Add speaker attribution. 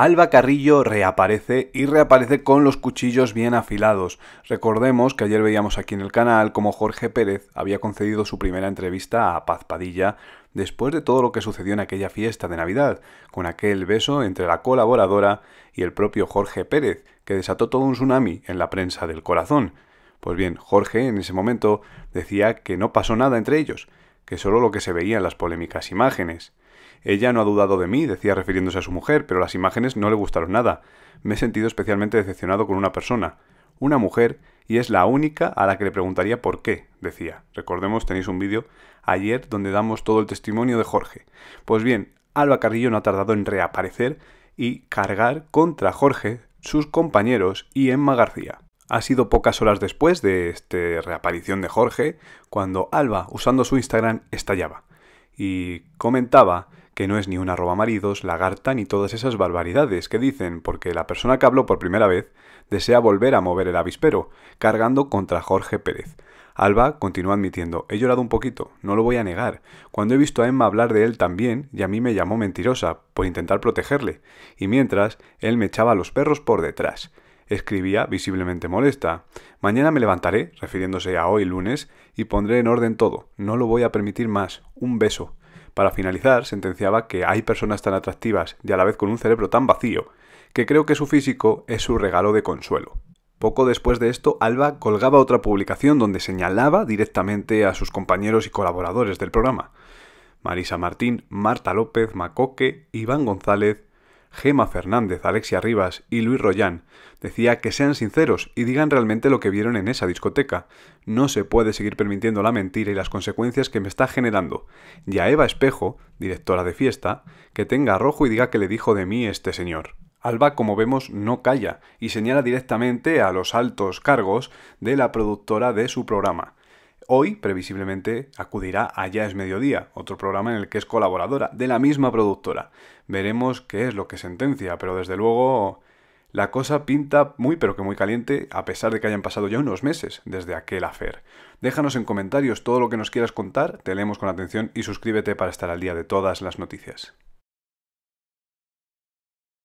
Speaker 1: Alba Carrillo reaparece y reaparece con los cuchillos bien afilados. Recordemos que ayer veíamos aquí en el canal cómo Jorge Pérez había concedido su primera entrevista a Paz Padilla después de todo lo que sucedió en aquella fiesta de Navidad, con aquel beso entre la colaboradora y el propio Jorge Pérez, que desató todo un tsunami en la prensa del corazón. Pues bien, Jorge en ese momento decía que no pasó nada entre ellos, que solo lo que se veía en las polémicas imágenes. Ella no ha dudado de mí, decía refiriéndose a su mujer, pero las imágenes no le gustaron nada. Me he sentido especialmente decepcionado con una persona, una mujer, y es la única a la que le preguntaría por qué, decía. Recordemos, tenéis un vídeo ayer donde damos todo el testimonio de Jorge. Pues bien, Alba Carrillo no ha tardado en reaparecer y cargar contra Jorge, sus compañeros y Emma García. Ha sido pocas horas después de esta reaparición de Jorge cuando Alba, usando su Instagram, estallaba y comentaba que no es ni un arroba maridos, lagarta ni todas esas barbaridades que dicen porque la persona que habló por primera vez desea volver a mover el avispero, cargando contra Jorge Pérez. Alba continúa admitiendo, he llorado un poquito, no lo voy a negar. Cuando he visto a Emma hablar de él también, y a mí me llamó mentirosa, por intentar protegerle, y mientras, él me echaba a los perros por detrás escribía visiblemente molesta. Mañana me levantaré, refiriéndose a hoy lunes, y pondré en orden todo. No lo voy a permitir más. Un beso. Para finalizar, sentenciaba que hay personas tan atractivas y a la vez con un cerebro tan vacío, que creo que su físico es su regalo de consuelo. Poco después de esto, Alba colgaba otra publicación donde señalaba directamente a sus compañeros y colaboradores del programa. Marisa Martín, Marta López, Macoque, Iván González, Gema Fernández, Alexia Rivas y Luis Rollán, decía que sean sinceros y digan realmente lo que vieron en esa discoteca. No se puede seguir permitiendo la mentira y las consecuencias que me está generando. Y a Eva Espejo, directora de fiesta, que tenga rojo y diga que le dijo de mí este señor. Alba, como vemos, no calla y señala directamente a los altos cargos de la productora de su programa. Hoy, previsiblemente, acudirá a Ya es Mediodía, otro programa en el que es colaboradora de la misma productora. Veremos qué es lo que sentencia, pero desde luego la cosa pinta muy pero que muy caliente a pesar de que hayan pasado ya unos meses desde aquel afer. Déjanos en comentarios todo lo que nos quieras contar, te leemos con atención y suscríbete para estar al día de todas las noticias.